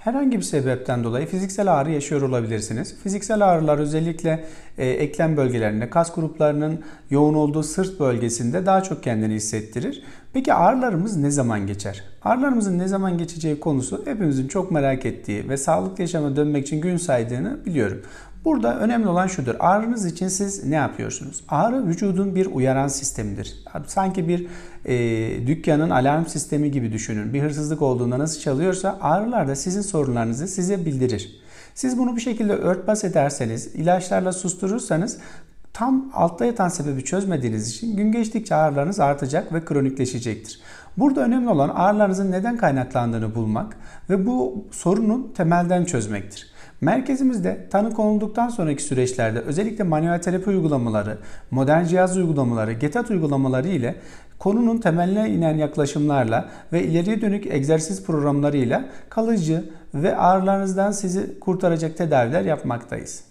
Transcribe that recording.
Herhangi bir sebepten dolayı fiziksel ağrı yaşıyor olabilirsiniz. Fiziksel ağrılar özellikle e, eklem bölgelerinde, kas gruplarının yoğun olduğu sırt bölgesinde daha çok kendini hissettirir. Peki ağrılarımız ne zaman geçer? Ağrılarımızın ne zaman geçeceği konusu hepimizin çok merak ettiği ve sağlıklı yaşama dönmek için gün saydığını biliyorum. Burada önemli olan şudur. Ağrınız için siz ne yapıyorsunuz? Ağrı vücudun bir uyaran sistemidir. Sanki bir e, dükkanın alarm sistemi gibi düşünün. Bir hırsızlık olduğunda nasıl çalıyorsa ağrılar da sizin sorunlarınızı size bildirir. Siz bunu bir şekilde örtbas ederseniz, ilaçlarla susturursanız tam altta yatan sebebi çözmediğiniz için gün geçtikçe ağrılarınız artacak ve kronikleşecektir. Burada önemli olan ağrılarınızın neden kaynaklandığını bulmak ve bu sorunun temelden çözmektir. Merkezimizde tanı konulduktan sonraki süreçlerde özellikle manuel terapi uygulamaları, modern cihaz uygulamaları, GETAT uygulamaları ile konunun temeline inen yaklaşımlarla ve ileriye dönük egzersiz programlarıyla kalıcı ve ağrılarınızdan sizi kurtaracak tedaviler yapmaktayız.